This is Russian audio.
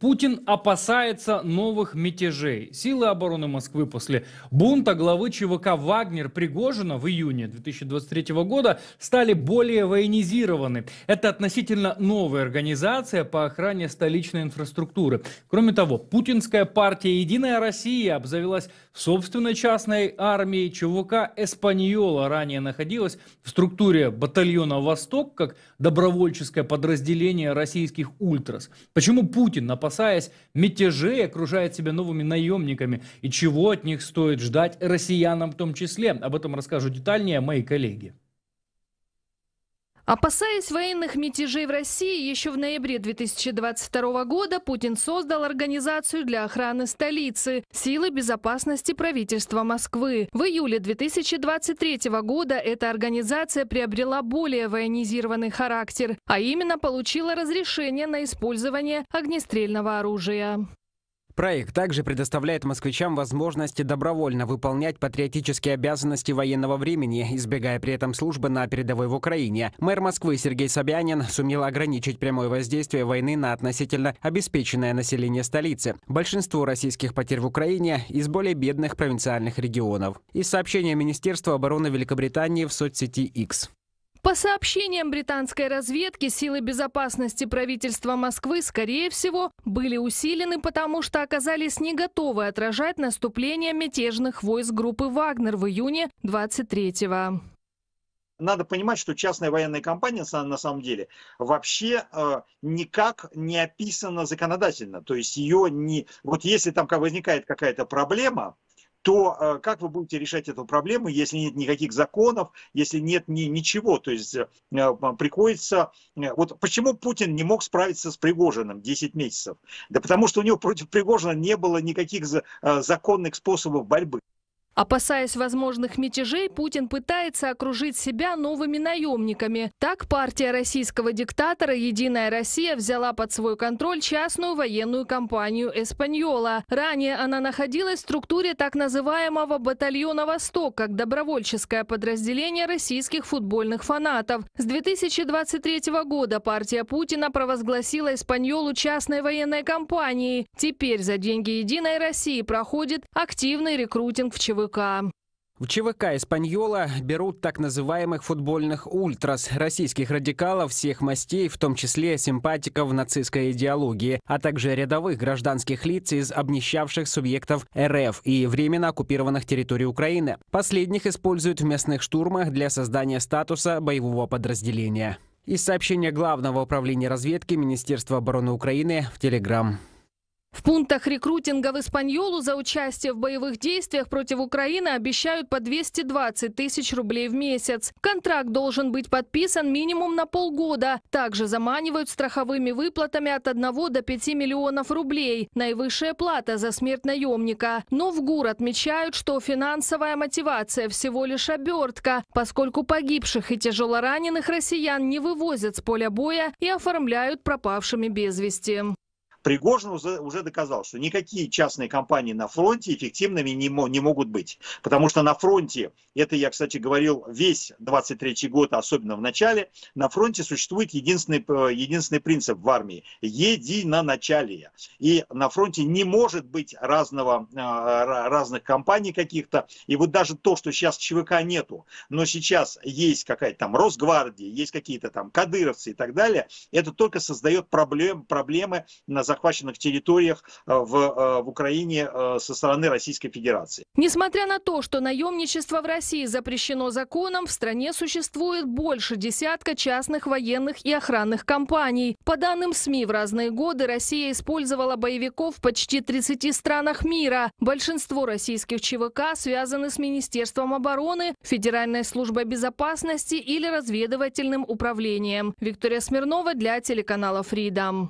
Путин опасается новых мятежей. Силы обороны Москвы после бунта главы ЧВК «Вагнер» Пригожина в июне 2023 года стали более военизированы. Это относительно новая организация по охране столичной инфраструктуры. Кроме того, путинская партия «Единая Россия» обзавелась собственной частной армией. ЧВК «Эспаньола» ранее находилась в структуре батальона «Восток» как добровольческое подразделение российских ультрас. Почему Путин опасается опасаясь мятежей, окружает себя новыми наемниками. И чего от них стоит ждать россиянам в том числе? Об этом расскажу детальнее мои коллеги. Опасаясь военных мятежей в России, еще в ноябре 2022 года Путин создал организацию для охраны столицы «Силы безопасности правительства Москвы». В июле 2023 года эта организация приобрела более военизированный характер, а именно получила разрешение на использование огнестрельного оружия. Проект также предоставляет москвичам возможность добровольно выполнять патриотические обязанности военного времени, избегая при этом службы на передовой в Украине. Мэр Москвы Сергей Собянин сумел ограничить прямое воздействие войны на относительно обеспеченное население столицы. Большинство российских потерь в Украине из более бедных провинциальных регионов. Из сообщения Министерства обороны Великобритании в соцсети X. По сообщениям британской разведки, силы безопасности правительства Москвы, скорее всего, были усилены, потому что оказались не готовы отражать наступление мятежных войск группы «Вагнер» в июне 23-го. Надо понимать, что частная военная компания на самом деле вообще э, никак не описана законодательно. То есть ее не... Вот если там возникает какая-то проблема, то э, как вы будете решать эту проблему, если нет никаких законов, если нет ни, ничего? То есть э, приходится... Э, вот почему Путин не мог справиться с Пригожиным 10 месяцев? Да потому что у него против Пригожина не было никаких законных способов борьбы. Опасаясь возможных мятежей, Путин пытается окружить себя новыми наемниками. Так партия российского диктатора «Единая Россия» взяла под свой контроль частную военную компанию «Эспаньола». Ранее она находилась в структуре так называемого «батальона Восток» как добровольческое подразделение российских футбольных фанатов. С 2023 года партия Путина провозгласила «Эспаньолу» частной военной компанией. Теперь за деньги «Единой России» проходит активный рекрутинг в ЧВК. ЧВК. В ЧВК «Испаньола» берут так называемых футбольных ультрас, российских радикалов всех мастей, в том числе симпатиков нацистской идеологии, а также рядовых гражданских лиц из обнищавших субъектов РФ и временно оккупированных территорий Украины. Последних используют в местных штурмах для создания статуса боевого подразделения. Из сообщения Главного управления разведки Министерства обороны Украины в Телеграм. В пунктах рекрутинга в Испаньолу за участие в боевых действиях против Украины обещают по 220 тысяч рублей в месяц. Контракт должен быть подписан минимум на полгода. Также заманивают страховыми выплатами от 1 до 5 миллионов рублей. Наивысшая плата за смерть наемника. Но в ГУР отмечают, что финансовая мотивация всего лишь обертка, поскольку погибших и тяжелораненых россиян не вывозят с поля боя и оформляют пропавшими без вести. Пригожин уже, уже доказал, что никакие частные компании на фронте эффективными не, не могут быть. Потому что на фронте, это я, кстати, говорил весь 23 год, особенно в начале, на фронте существует единственный, э, единственный принцип в армии – единоначалие. И на фронте не может быть разного, э, разных компаний каких-то. И вот даже то, что сейчас ЧВК нету, но сейчас есть какая-то там Росгвардия, есть какие-то там кадыровцы и так далее, это только создает проблем, проблемы на захваченных территориях э, в, э, в Украине э, со стороны Российской Федерации. Несмотря на то, что наемничество в России запрещено законом, в стране существует больше десятка частных военных и охранных компаний. По данным СМИ, в разные годы Россия использовала боевиков в почти 30 странах мира. Большинство российских ЧВК связаны с Министерством обороны, Федеральной службой безопасности или разведывательным управлением. Виктория Смирнова для телеканала Freedom.